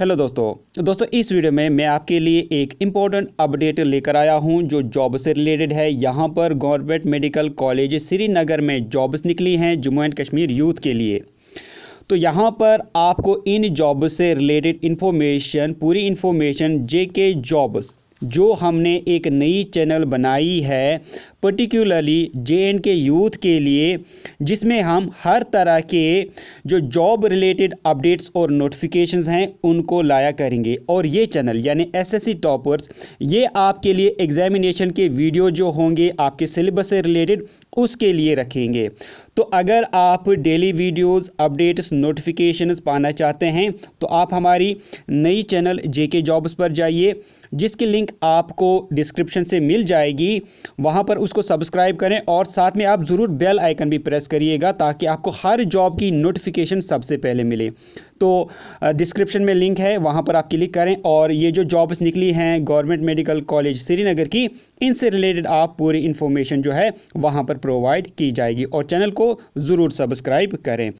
hello दोस्तों दोस्तों इस वीडियो में मैं आपके लिए एक इम्पोर्टेंट अपडेट लेकर आया हूं जो जॉब से रिलेटेड है यहां पर गवर्नमेंट मेडिकल कॉलेज श्रीनगर में जॉब्स निकली हैं जम्मू एंड कश्मीर यूथ के लिए तो यहां पर आपको इन जॉब से रिलेटेड इन्फॉर्मेशन पूरी इन्फॉर्मेशन जे के जॉब्स जो हमने एक नई चैनल बनाई है particularly J and K youth के लिए जिसमें हम हर तरह के जो जॉब रिलेटेड अपडेट्स और नोटिफिकेशंस हैं उनको लाया करेंगे और ये चैनल यानी एसएससी टॉपर्स ये आपके लिए एग्जामिनेशन के वीडियो जो होंगे आपके सिलेबस से रिलेटेड उसके लिए रखेंगे तो अगर आप डेली वीडियोस अपडेट्स नोटिफिकेशंस पाना चाहते हैं तो आप हमारी नई चैनल जेके जॉब्स पर जाइए जिसकी लिंक आपको डिस्क्रिप्शन से मिल जाएगी वहाँ पर उस को सब्सक्राइब करें और साथ में आप ज़रूर बेल आइकन भी प्रेस करिएगा ताकि आपको हर जॉब की नोटिफिकेशन सबसे पहले मिले तो डिस्क्रिप्शन में लिंक है वहाँ पर आप क्लिक करें और ये जो जॉब्स निकली हैं गवर्नमेंट मेडिकल कॉलेज श्रीनगर की इनसे रिलेटेड आप पूरी इन्फॉर्मेशन जो है वहाँ पर प्रोवाइड की जाएगी और चैनल को ज़रूर सब्सक्राइब करें